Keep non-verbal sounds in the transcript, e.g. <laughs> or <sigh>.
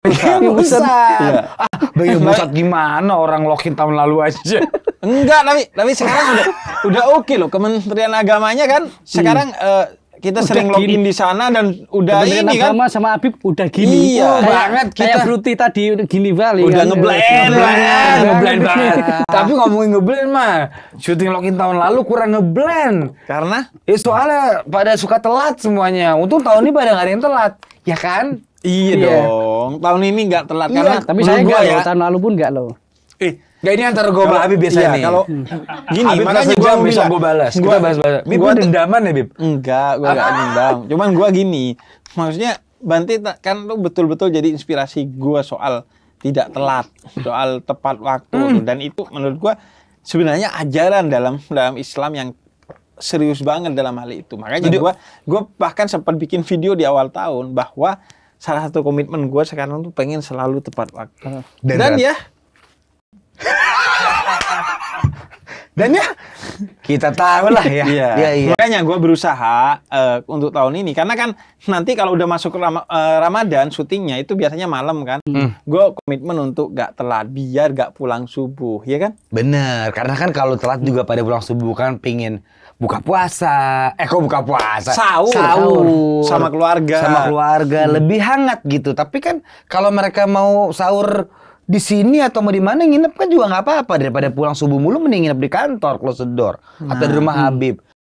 Iya besar. Ya. Ah, bagi buset nah. gimana orang login tahun lalu aja. Enggak, tapi tapi sekarang udah udah oke okay loh Kementerian Agamanya kan sekarang hmm. uh, kita udah sering login gini. di sana dan udah Kementerian ini kan. Agama kan. sama Abib udah gini. Iya, oh, banget kita. Kayak Fruti tadi udah gini kali. Udah kan? ngeblend, ngeblend, ngeblend banget. tapi ngomongin ngeblend mah, syuting login tahun lalu kurang ngeblend. Karena? Ya soalnya pada suka telat semuanya. Untung tahun ini pada nggak ada yang telat, ya kan? Iya, iya dong. Tahun ini nggak telat iya, karena tapi saya enggak ya. tahun lalu pun nggak loh. Eh, enggak ini antar gue sama Abi biasanya iya, nih. Kalau hmm. gini, Abi makanya kan gue bisa gue balas. Gua, Kita balas gue Bib, gua dendaman ya, Bib? Enggak, gue enggak dendam. Cuman gue gini, maksudnya Banti kan lu betul-betul jadi inspirasi gue soal tidak telat, soal tepat waktu hmm. dan itu menurut gue sebenarnya ajaran dalam dalam Islam yang serius banget dalam hal itu. Makanya gue gue bahkan sempat bikin video di awal tahun bahwa salah satu komitmen gue sekarang tuh pengen selalu tepat waktu. Dan, dan ya, ya? <laughs> dan ya kita tahu lah ya. Iya. Ya, iya. Makanya gue berusaha uh, untuk tahun ini karena kan nanti kalau udah masuk ram uh, eh, Ramadan syutingnya itu biasanya malam kan. Hmm. Gue komitmen untuk gak telat biar gak pulang subuh ya kan. Bener karena kan kalau telat juga pada pulang subuh kan pingin buka puasa. Eh kok buka puasa? Sahur. Sahur. Sama keluarga. Sama keluarga hmm. lebih hangat gitu. Tapi kan kalau mereka mau sahur di sini atau mau di mana nginep kan juga nggak apa-apa daripada pulang subuh mulu mending nginep di kantor close the door nah, atau di rumah hmm. Habib.